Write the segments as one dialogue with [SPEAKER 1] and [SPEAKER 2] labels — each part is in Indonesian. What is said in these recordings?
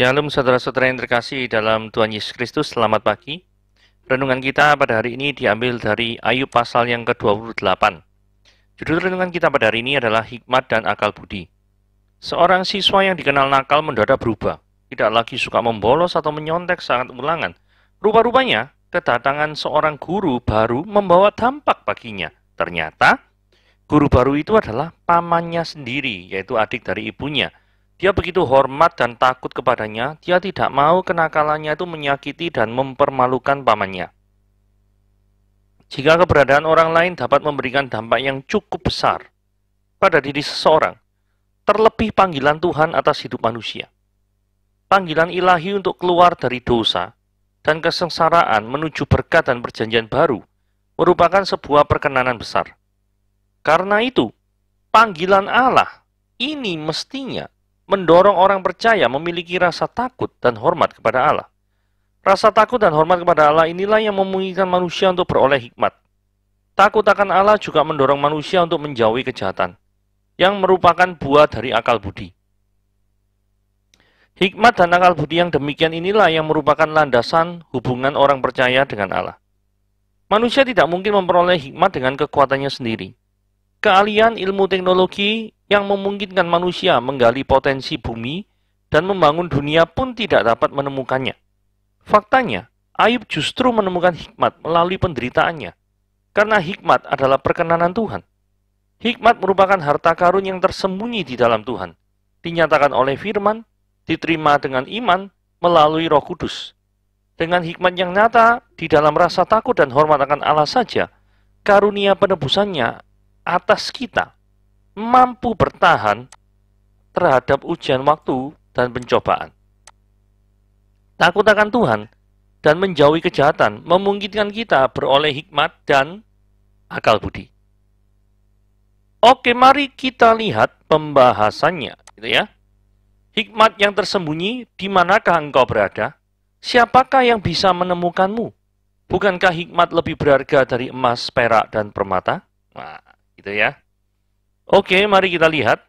[SPEAKER 1] Shalom saudara-saudara yang terkasih dalam Tuhan Yesus Kristus, selamat pagi. Renungan kita pada hari ini diambil dari Ayub pasal yang ke-28. Judul renungan kita pada hari ini adalah Hikmat dan Akal Budi. Seorang siswa yang dikenal nakal mendadak berubah, tidak lagi suka membolos atau menyontek saat ulangan. Rupa-rupanya, kedatangan seorang guru baru membawa dampak baginya. Ternyata, guru baru itu adalah pamannya sendiri, yaitu adik dari ibunya – dia begitu hormat dan takut kepadanya, dia tidak mau kenakalannya itu menyakiti dan mempermalukan pamannya. Jika keberadaan orang lain dapat memberikan dampak yang cukup besar pada diri seseorang, terlebih panggilan Tuhan atas hidup manusia. Panggilan ilahi untuk keluar dari dosa dan kesengsaraan menuju berkat dan perjanjian baru merupakan sebuah perkenanan besar. Karena itu, panggilan Allah ini mestinya mendorong orang percaya memiliki rasa takut dan hormat kepada Allah. Rasa takut dan hormat kepada Allah inilah yang memungkinkan manusia untuk beroleh hikmat. Takut akan Allah juga mendorong manusia untuk menjauhi kejahatan, yang merupakan buah dari akal budi. Hikmat dan akal budi yang demikian inilah yang merupakan landasan hubungan orang percaya dengan Allah. Manusia tidak mungkin memperoleh hikmat dengan kekuatannya sendiri keahlian ilmu teknologi yang memungkinkan manusia menggali potensi bumi dan membangun dunia pun tidak dapat menemukannya. Faktanya, Ayub justru menemukan hikmat melalui penderitaannya, karena hikmat adalah perkenanan Tuhan. Hikmat merupakan harta karun yang tersembunyi di dalam Tuhan, dinyatakan oleh firman, diterima dengan iman melalui roh kudus. Dengan hikmat yang nyata, di dalam rasa takut dan hormat akan Allah saja, karunia penebusannya atas kita mampu bertahan terhadap ujian waktu dan pencobaan. Takut akan Tuhan dan menjauhi kejahatan memungkinkan kita beroleh hikmat dan akal budi. Oke, mari kita lihat pembahasannya, gitu ya. Hikmat yang tersembunyi, di manakah engkau berada? Siapakah yang bisa menemukanmu? Bukankah hikmat lebih berharga dari emas, perak, dan permata? Nah, gitu ya. Oke, mari kita lihat.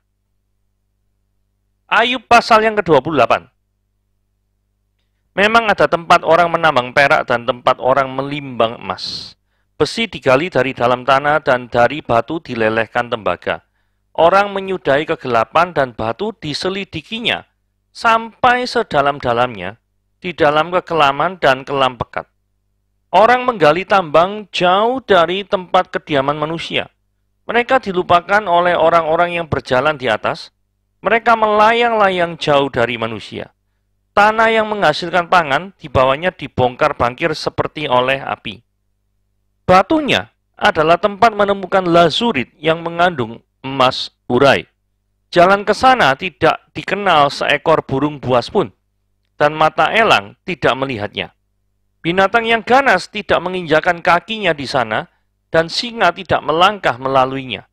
[SPEAKER 1] Ayub pasal yang ke-28. Memang ada tempat orang menambang perak dan tempat orang melimbang emas. Besi digali dari dalam tanah dan dari batu dilelehkan tembaga. Orang menyudahi kegelapan dan batu diselidikinya sampai sedalam-dalamnya di dalam kekelaman dan kelam pekat. Orang menggali tambang jauh dari tempat kediaman manusia mereka dilupakan oleh orang-orang yang berjalan di atas. Mereka melayang-layang jauh dari manusia. Tanah yang menghasilkan pangan di bawahnya dibongkar bangkir seperti oleh api. Batunya adalah tempat menemukan lazurit yang mengandung emas urai. Jalan ke sana tidak dikenal seekor burung buas pun, dan mata elang tidak melihatnya. Binatang yang ganas tidak menginjakan kakinya di sana, dan singa tidak melangkah melaluinya.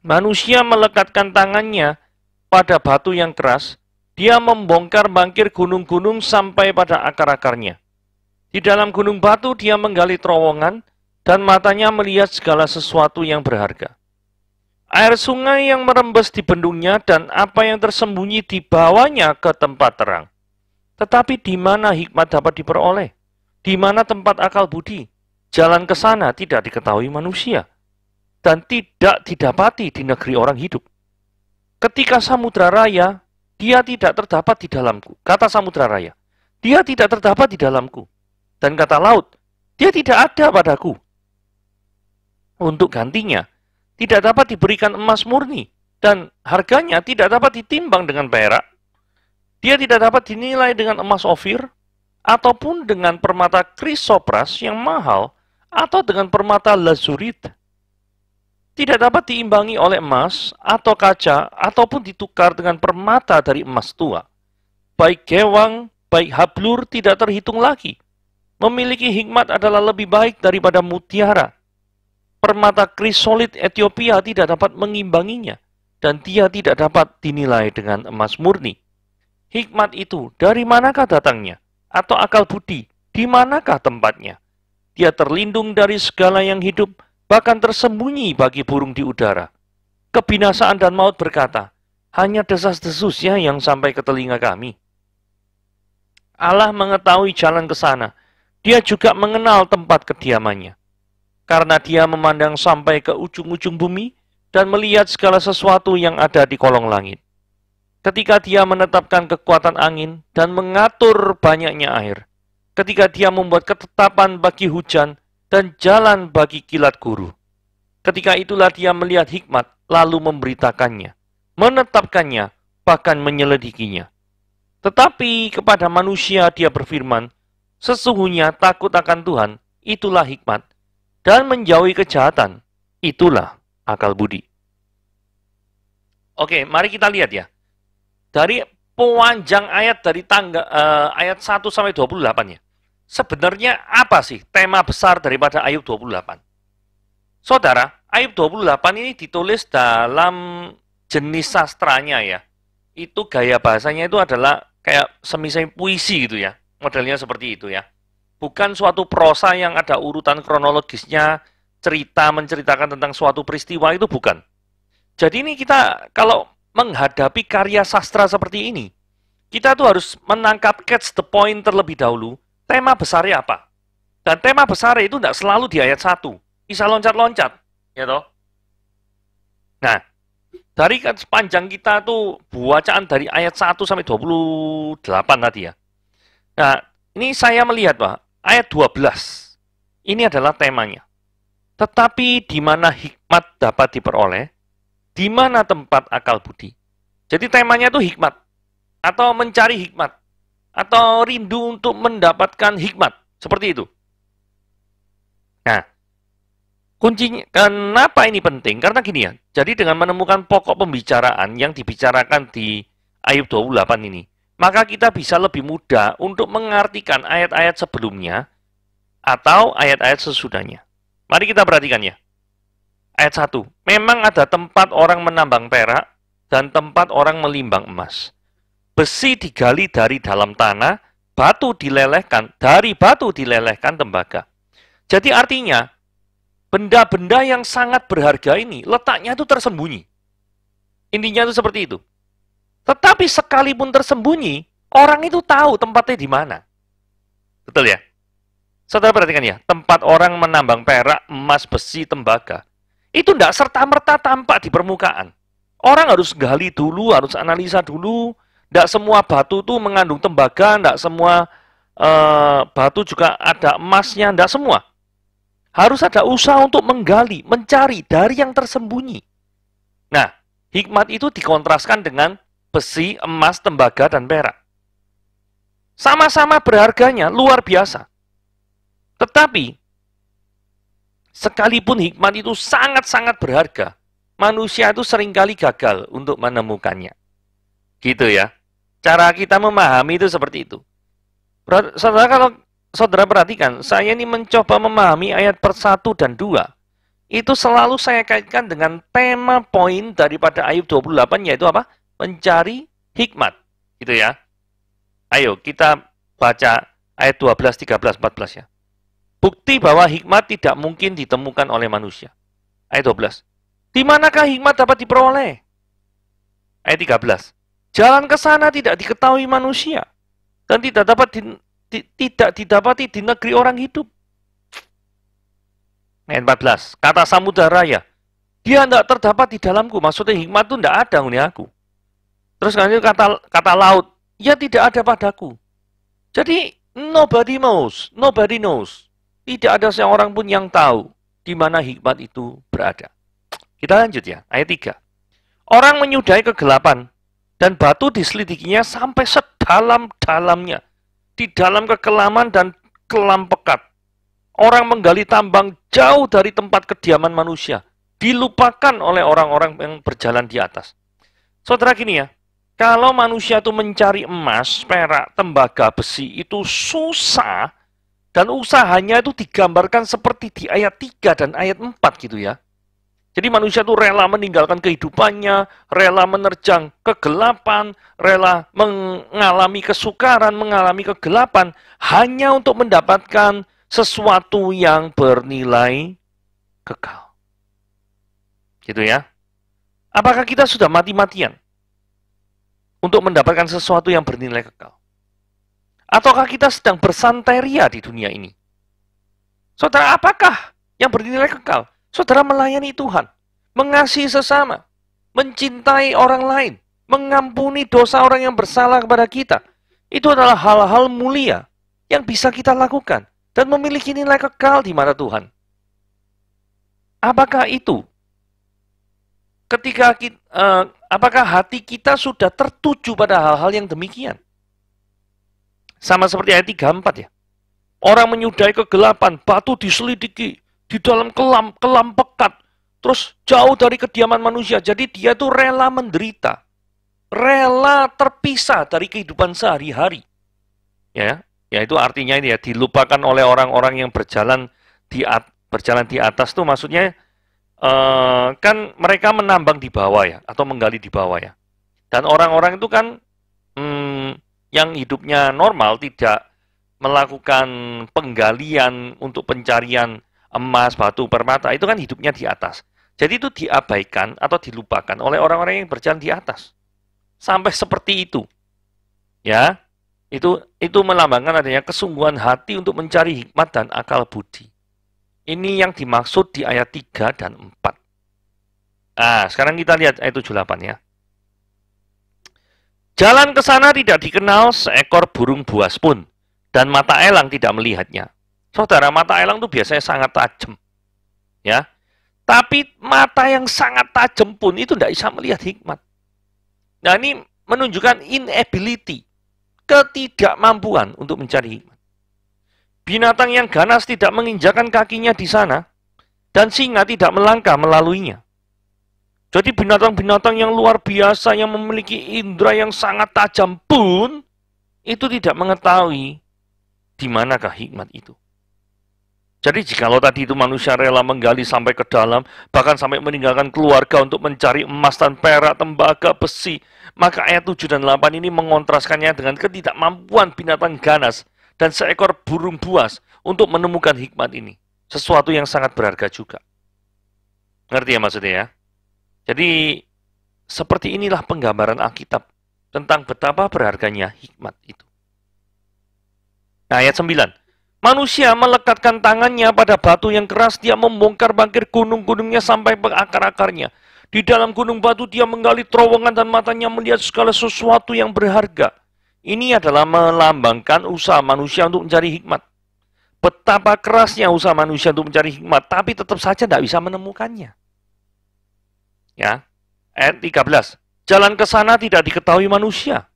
[SPEAKER 1] Manusia melekatkan tangannya pada batu yang keras, dia membongkar-bangkir gunung-gunung sampai pada akar-akarnya. Di dalam gunung batu dia menggali terowongan, dan matanya melihat segala sesuatu yang berharga. Air sungai yang merembes di bendungnya dan apa yang tersembunyi di bawahnya ke tempat terang. Tetapi di mana hikmat dapat diperoleh? Di mana tempat akal budi? Jalan ke sana tidak diketahui manusia dan tidak didapati di negeri orang hidup. Ketika samudra raya, dia tidak terdapat di dalamku. Kata samudra raya, dia tidak terdapat di dalamku. Dan kata laut, dia tidak ada padaku. Untuk gantinya, tidak dapat diberikan emas murni dan harganya tidak dapat ditimbang dengan perak. Dia tidak dapat dinilai dengan emas ofir ataupun dengan permata krisopras yang mahal atau dengan permata lazurit tidak dapat diimbangi oleh emas atau kaca ataupun ditukar dengan permata dari emas tua. Baik gewang, baik hablur tidak terhitung lagi. Memiliki hikmat adalah lebih baik daripada mutiara. Permata krisolit Ethiopia tidak dapat mengimbanginya dan dia tidak dapat dinilai dengan emas murni. Hikmat itu dari manakah datangnya? Atau akal budi, di manakah tempatnya? Ia terlindung dari segala yang hidup, bahkan tersembunyi bagi burung di udara. Kebinasaan dan maut berkata, hanya desas-desusnya yang sampai ke telinga kami. Allah mengetahui jalan ke sana. Dia juga mengenal tempat kediamannya. Karena dia memandang sampai ke ujung-ujung bumi dan melihat segala sesuatu yang ada di kolong langit ketika dia menetapkan kekuatan angin dan mengatur banyaknya air ketika dia membuat ketetapan bagi hujan dan jalan bagi kilat guru. Ketika itulah dia melihat hikmat, lalu memberitakannya, menetapkannya, bahkan menyelidikinya. Tetapi kepada manusia dia berfirman, sesungguhnya takut akan Tuhan, itulah hikmat, dan menjauhi kejahatan, itulah akal budi. Oke, mari kita lihat ya. Dari sepanjang ayat dari tangga, eh, ayat 1 sampai 28 ya. Sebenarnya apa sih tema besar daripada Ayub 28? Saudara, Ayub 28 ini ditulis dalam jenis sastranya ya. Itu gaya bahasanya itu adalah kayak semisal puisi gitu ya. Modelnya seperti itu ya. Bukan suatu prosa yang ada urutan kronologisnya, cerita menceritakan tentang suatu peristiwa itu bukan. Jadi ini kita kalau menghadapi karya sastra seperti ini, kita tuh harus menangkap catch the point terlebih dahulu, tema besarnya apa. Dan tema besarnya itu tidak selalu di ayat 1. Bisa loncat-loncat. Ya toh? Nah, dari kan sepanjang kita tuh buacaan dari ayat 1 sampai 28 tadi ya. Nah, ini saya melihat Pak, ayat 12. Ini adalah temanya. Tetapi di mana hikmat dapat diperoleh, di mana tempat akal budi? Jadi temanya itu hikmat. Atau mencari hikmat. Atau rindu untuk mendapatkan hikmat. Seperti itu. Nah, kuncinya, kenapa ini penting? Karena gini ya, jadi dengan menemukan pokok pembicaraan yang dibicarakan di Ayub 28 ini, maka kita bisa lebih mudah untuk mengartikan ayat-ayat sebelumnya atau ayat-ayat sesudahnya. Mari kita perhatikan ya ayat 1. Memang ada tempat orang menambang perak dan tempat orang melimbang emas. Besi digali dari dalam tanah, batu dilelehkan, dari batu dilelehkan tembaga. Jadi artinya, benda-benda yang sangat berharga ini letaknya itu tersembunyi. Intinya itu seperti itu. Tetapi sekalipun tersembunyi, orang itu tahu tempatnya di mana. Betul ya? Saudara perhatikan ya, tempat orang menambang perak, emas, besi, tembaga. Itu tidak serta-merta tampak di permukaan. Orang harus gali dulu, harus analisa dulu. Tidak semua batu itu mengandung tembaga, tidak semua e, batu juga ada emasnya, tidak semua. Harus ada usaha untuk menggali, mencari dari yang tersembunyi. Nah, hikmat itu dikontraskan dengan besi, emas, tembaga, dan perak. Sama-sama berharganya, luar biasa. Tetapi, Sekalipun hikmat itu sangat-sangat berharga, manusia itu seringkali gagal untuk menemukannya. Gitu ya. Cara kita memahami itu seperti itu. Saudara kalau saudara perhatikan, saya ini mencoba memahami ayat persatu dan dua. Itu selalu saya kaitkan dengan tema poin daripada Ayub 28 yaitu apa? Mencari hikmat. Gitu ya. Ayo kita baca ayat 12, 13, 14 ya. Bukti bahwa hikmat tidak mungkin ditemukan oleh manusia. Ayat 12. Di manakah hikmat dapat diperoleh? Ayat 13. Jalan ke sana tidak diketahui manusia dan tidak dapat di, di, tidak didapati di negeri orang hidup. Ayat 14. Kata samudera ya, dia tidak terdapat di dalamku. Maksudnya hikmat itu tidak ada huni aku. Terus kata kata laut, ya tidak ada padaku. Jadi nobody knows, nobody knows. Tidak ada seorang pun yang tahu di mana hikmat itu berada. Kita lanjut ya, ayat 3. Orang menyudahi kegelapan, dan batu diselidikinya sampai sedalam-dalamnya, di dalam kekelaman dan kelam pekat. Orang menggali tambang jauh dari tempat kediaman manusia, dilupakan oleh orang-orang yang berjalan di atas. Saudara gini ya, kalau manusia itu mencari emas, perak, tembaga, besi, itu susah dan usahanya itu digambarkan seperti di ayat 3 dan ayat 4 gitu ya. Jadi manusia itu rela meninggalkan kehidupannya, rela menerjang kegelapan, rela mengalami kesukaran, mengalami kegelapan, hanya untuk mendapatkan sesuatu yang bernilai kekal. Gitu ya. Apakah kita sudah mati-matian untuk mendapatkan sesuatu yang bernilai kekal? Ataukah kita sedang bersantai di dunia ini? Saudara, apakah yang bernilai kekal? Saudara melayani Tuhan, mengasihi sesama, mencintai orang lain, mengampuni dosa orang yang bersalah kepada kita. Itu adalah hal-hal mulia yang bisa kita lakukan dan memiliki nilai kekal di mata Tuhan. Apakah itu? Ketika kita, uh, eh, apakah hati kita sudah tertuju pada hal-hal yang demikian? Sama seperti ayat 34 ya. Orang menyudahi kegelapan, batu diselidiki, di dalam kelam, kelam pekat, terus jauh dari kediaman manusia. Jadi dia itu rela menderita, rela terpisah dari kehidupan sehari-hari. Ya, ya itu artinya ini ya dilupakan oleh orang-orang yang berjalan di at, berjalan di atas tuh maksudnya uh, kan mereka menambang di bawah ya atau menggali di bawah ya. Dan orang-orang itu kan hmm, yang hidupnya normal tidak melakukan penggalian untuk pencarian emas, batu, permata, itu kan hidupnya di atas. Jadi itu diabaikan atau dilupakan oleh orang-orang yang berjalan di atas. Sampai seperti itu. Ya. Itu itu melambangkan adanya kesungguhan hati untuk mencari hikmat dan akal budi. Ini yang dimaksud di ayat 3 dan 4. Nah, sekarang kita lihat ayat 78 ya. Jalan ke sana tidak dikenal seekor burung buas pun, dan mata elang tidak melihatnya. Saudara, mata elang itu biasanya sangat tajam. ya. Tapi mata yang sangat tajam pun itu tidak bisa melihat hikmat. Nah ini menunjukkan inability, ketidakmampuan untuk mencari hikmat. Binatang yang ganas tidak menginjakan kakinya di sana, dan singa tidak melangkah melaluinya. Jadi binatang-binatang yang luar biasa yang memiliki indera yang sangat tajam pun itu tidak mengetahui di manakah hikmat itu. Jadi jikalau tadi itu manusia rela menggali sampai ke dalam, bahkan sampai meninggalkan keluarga untuk mencari emas dan perak, tembaga, besi, maka ayat 7 dan 8 ini mengontraskannya dengan ketidakmampuan binatang ganas dan seekor burung buas untuk menemukan hikmat ini. Sesuatu yang sangat berharga juga. Ngerti ya maksudnya ya? Jadi seperti inilah penggambaran Alkitab tentang betapa berharganya hikmat itu. Nah, ayat 9. Manusia melekatkan tangannya pada batu yang keras, dia membongkar bangkir gunung-gunungnya sampai ke akar-akarnya. Di dalam gunung batu dia menggali terowongan dan matanya melihat segala sesuatu yang berharga. Ini adalah melambangkan usaha manusia untuk mencari hikmat. Betapa kerasnya usaha manusia untuk mencari hikmat, tapi tetap saja tidak bisa menemukannya ya ayat 13 jalan ke sana tidak diketahui manusia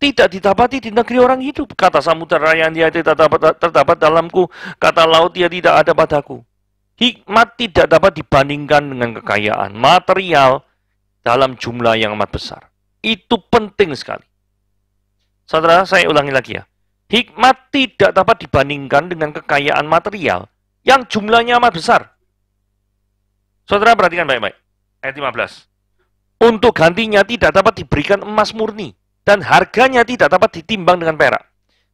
[SPEAKER 1] tidak didapati di negeri orang hidup kata samudera yang dia tidak dapat, terdapat dalamku kata laut dia tidak ada padaku hikmat tidak dapat dibandingkan dengan kekayaan material dalam jumlah yang amat besar itu penting sekali saudara saya ulangi lagi ya hikmat tidak dapat dibandingkan dengan kekayaan material yang jumlahnya amat besar saudara perhatikan baik-baik ayat 15. Untuk gantinya tidak dapat diberikan emas murni dan harganya tidak dapat ditimbang dengan perak.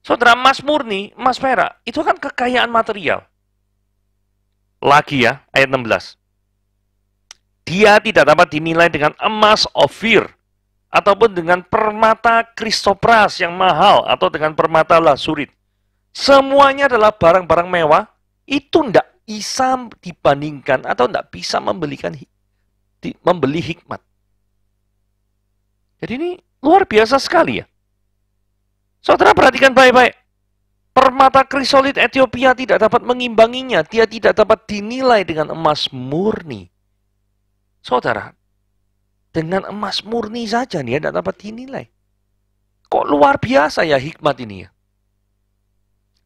[SPEAKER 1] Saudara, emas murni, emas perak, itu kan kekayaan material. Lagi ya, ayat 16. Dia tidak dapat dinilai dengan emas ofir, ataupun dengan permata kristopras yang mahal, atau dengan permata lasurit. Semuanya adalah barang-barang mewah, itu tidak bisa dibandingkan atau tidak bisa membelikan di, membeli hikmat. Jadi ini luar biasa sekali ya. Saudara perhatikan baik-baik. Permata krisolit Ethiopia tidak dapat mengimbanginya. Dia tidak dapat dinilai dengan emas murni. Saudara, dengan emas murni saja dia ya, tidak dapat dinilai. Kok luar biasa ya hikmat ini ya?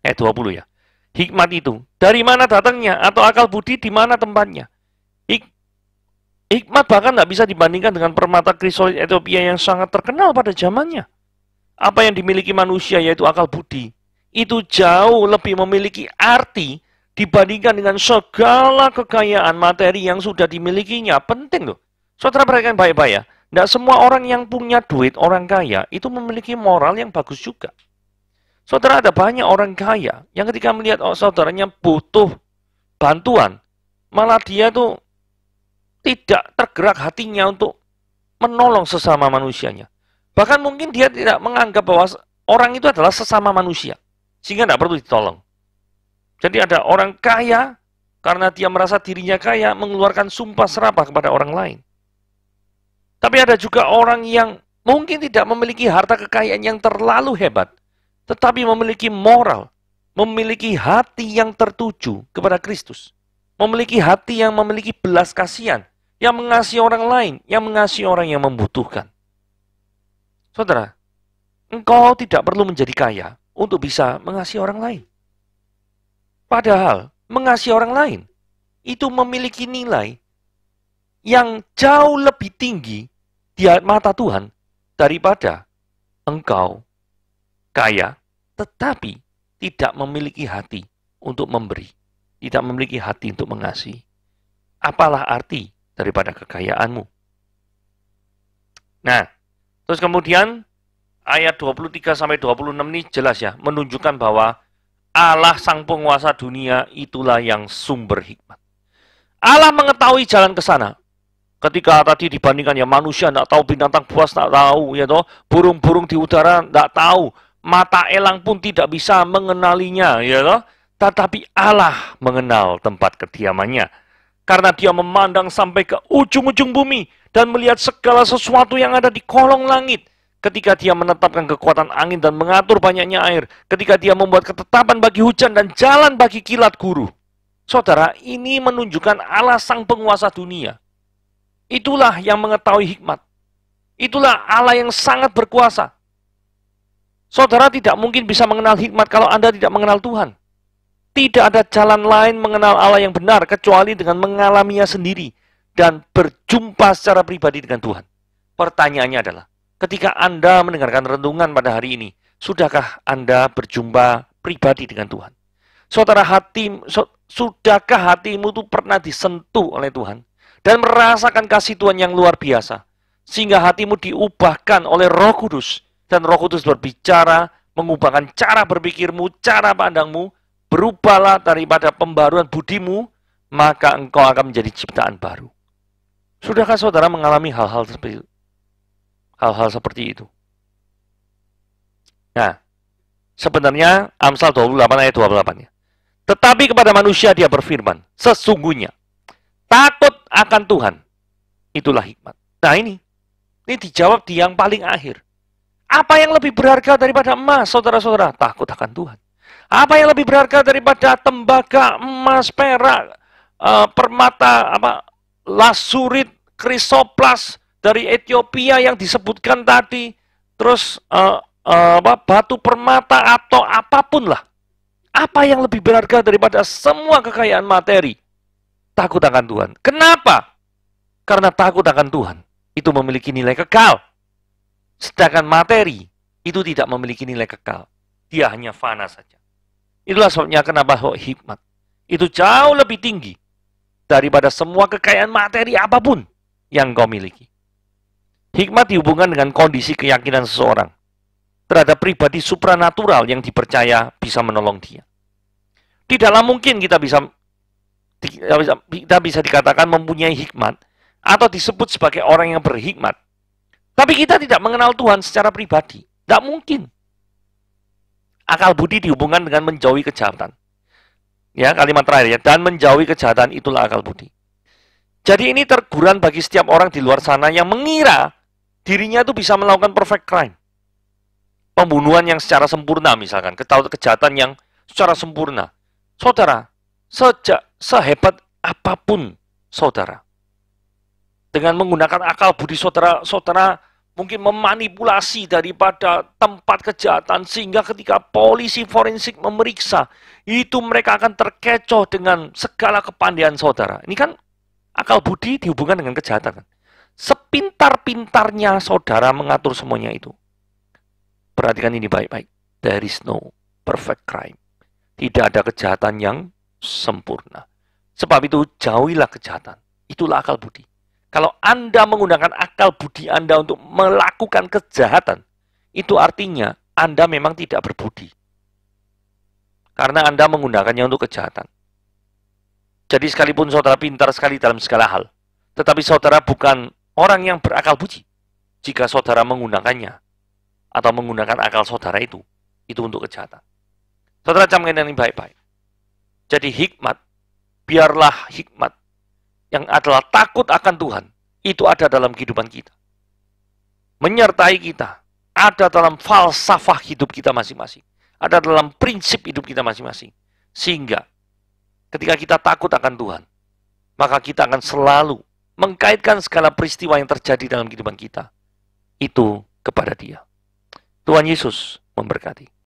[SPEAKER 1] Eh 20 ya. Hikmat itu dari mana datangnya atau akal budi di mana tempatnya? Hikmat bahkan tidak bisa dibandingkan dengan permata krisolit Ethiopia yang sangat terkenal pada zamannya. Apa yang dimiliki manusia yaitu akal budi. Itu jauh lebih memiliki arti dibandingkan dengan segala kekayaan materi yang sudah dimilikinya. Penting loh. Saudara perhatikan baik-baik ya. Tidak semua orang yang punya duit, orang kaya, itu memiliki moral yang bagus juga. Saudara, ada banyak orang kaya yang ketika melihat oh, saudaranya butuh bantuan, malah dia tuh tidak tergerak hatinya untuk menolong sesama manusianya. Bahkan mungkin dia tidak menganggap bahwa orang itu adalah sesama manusia. Sehingga tidak perlu ditolong. Jadi ada orang kaya, karena dia merasa dirinya kaya, mengeluarkan sumpah serapah kepada orang lain. Tapi ada juga orang yang mungkin tidak memiliki harta kekayaan yang terlalu hebat, tetapi memiliki moral, memiliki hati yang tertuju kepada Kristus memiliki hati yang memiliki belas kasihan, yang mengasihi orang lain, yang mengasihi orang yang membutuhkan. Saudara, engkau tidak perlu menjadi kaya untuk bisa mengasihi orang lain. Padahal, mengasihi orang lain itu memiliki nilai yang jauh lebih tinggi di mata Tuhan daripada engkau kaya tetapi tidak memiliki hati untuk memberi tidak memiliki hati untuk mengasihi, apalah arti daripada kekayaanmu? Nah, terus kemudian ayat 23 sampai 26 ini jelas ya, menunjukkan bahwa Allah sang penguasa dunia itulah yang sumber hikmat. Allah mengetahui jalan ke sana. Ketika tadi dibandingkan ya manusia tidak tahu binatang buas tidak tahu ya toh burung-burung di udara tidak tahu mata elang pun tidak bisa mengenalinya ya toh tetapi Allah mengenal tempat kediamannya. Karena dia memandang sampai ke ujung-ujung bumi dan melihat segala sesuatu yang ada di kolong langit. Ketika dia menetapkan kekuatan angin dan mengatur banyaknya air. Ketika dia membuat ketetapan bagi hujan dan jalan bagi kilat guru. Saudara, ini menunjukkan Allah sang penguasa dunia. Itulah yang mengetahui hikmat. Itulah Allah yang sangat berkuasa. Saudara tidak mungkin bisa mengenal hikmat kalau Anda tidak mengenal Tuhan. Tidak ada jalan lain mengenal Allah yang benar kecuali dengan mengalaminya sendiri dan berjumpa secara pribadi dengan Tuhan. Pertanyaannya adalah, ketika Anda mendengarkan renungan pada hari ini, sudahkah Anda berjumpa pribadi dengan Tuhan? Saudara hati, sudahkah hatimu itu pernah disentuh oleh Tuhan dan merasakan kasih Tuhan yang luar biasa sehingga hatimu diubahkan oleh Roh Kudus dan Roh Kudus berbicara mengubahkan cara berpikirmu, cara pandangmu berupalah daripada pembaruan budimu, maka engkau akan menjadi ciptaan baru. Sudahkah saudara mengalami hal-hal seperti itu? Hal-hal seperti itu. Nah, sebenarnya Amsal 28 ayat 28 ya. Tetapi kepada manusia dia berfirman, sesungguhnya takut akan Tuhan itulah hikmat. Nah ini, ini dijawab di yang paling akhir. Apa yang lebih berharga daripada emas, saudara-saudara? Takut akan Tuhan. Apa yang lebih berharga daripada tembaga, emas, perak, eh, permata, apa, lasurit, krisoplas dari Ethiopia yang disebutkan tadi, terus eh, eh, apa, batu permata atau apapun lah. Apa yang lebih berharga daripada semua kekayaan materi? Takut akan Tuhan. Kenapa? Karena takut akan Tuhan itu memiliki nilai kekal. Sedangkan materi itu tidak memiliki nilai kekal. Dia hanya fana saja. Itulah sebabnya kenapa hikmat. Itu jauh lebih tinggi daripada semua kekayaan materi apapun yang kau miliki. Hikmat dihubungkan dengan kondisi keyakinan seseorang terhadap pribadi supranatural yang dipercaya bisa menolong dia. Tidaklah mungkin kita bisa kita bisa dikatakan mempunyai hikmat atau disebut sebagai orang yang berhikmat. Tapi kita tidak mengenal Tuhan secara pribadi. Tidak mungkin. Akal budi dihubungkan dengan menjauhi kejahatan. Ya, kalimat terakhir ya. Dan menjauhi kejahatan itulah akal budi. Jadi ini terguran bagi setiap orang di luar sana yang mengira dirinya itu bisa melakukan perfect crime. Pembunuhan yang secara sempurna misalkan, kejahatan yang secara sempurna. Saudara, sejak sehebat apapun saudara, dengan menggunakan akal budi saudara, saudara mungkin memanipulasi daripada tempat kejahatan sehingga ketika polisi forensik memeriksa itu mereka akan terkecoh dengan segala kepandian saudara. Ini kan akal budi dihubungkan dengan kejahatan kan. Sepintar-pintarnya saudara mengatur semuanya itu. Perhatikan ini baik-baik. There is no perfect crime. Tidak ada kejahatan yang sempurna. Sebab itu jauhilah kejahatan. Itulah akal budi. Kalau Anda menggunakan akal budi Anda untuk melakukan kejahatan, itu artinya Anda memang tidak berbudi. Karena Anda menggunakannya untuk kejahatan. Jadi sekalipun saudara pintar sekali dalam segala hal, tetapi saudara bukan orang yang berakal budi jika saudara menggunakannya atau menggunakan akal saudara itu, itu untuk kejahatan. Saudara camkan ini baik-baik. Jadi hikmat, biarlah hikmat yang adalah takut akan Tuhan, itu ada dalam kehidupan kita. Menyertai kita, ada dalam falsafah hidup kita masing-masing. Ada dalam prinsip hidup kita masing-masing. Sehingga ketika kita takut akan Tuhan, maka kita akan selalu mengkaitkan segala peristiwa yang terjadi dalam kehidupan kita itu kepada Dia. Tuhan Yesus memberkati.